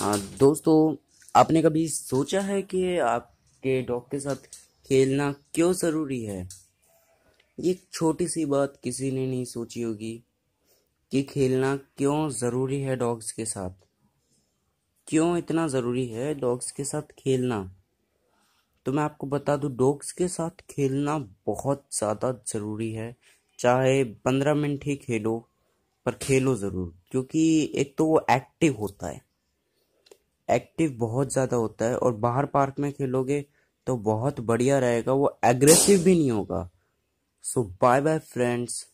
हाँ, दोस्तों आपने कभी सोचा है कि आपके डॉग के साथ खेलना क्यों ज़रूरी है ये छोटी सी बात किसी ने नहीं सोची होगी कि खेलना क्यों ज़रूरी है डॉग्स के साथ क्यों इतना ज़रूरी है डॉग्स के साथ खेलना तो मैं आपको बता दूं डॉग्स के साथ खेलना बहुत ज़्यादा ज़रूरी है चाहे पंद्रह मिनट ही खेलो पर खेलो ज़रूर क्योंकि एक तो वो एक्टिव होता है एक्टिव बहुत ज़्यादा होता है और बाहर पार्क में खेलोगे तो बहुत बढ़िया रहेगा वो एग्रेसिव भी नहीं होगा सो बाय बाय फ्रेंड्स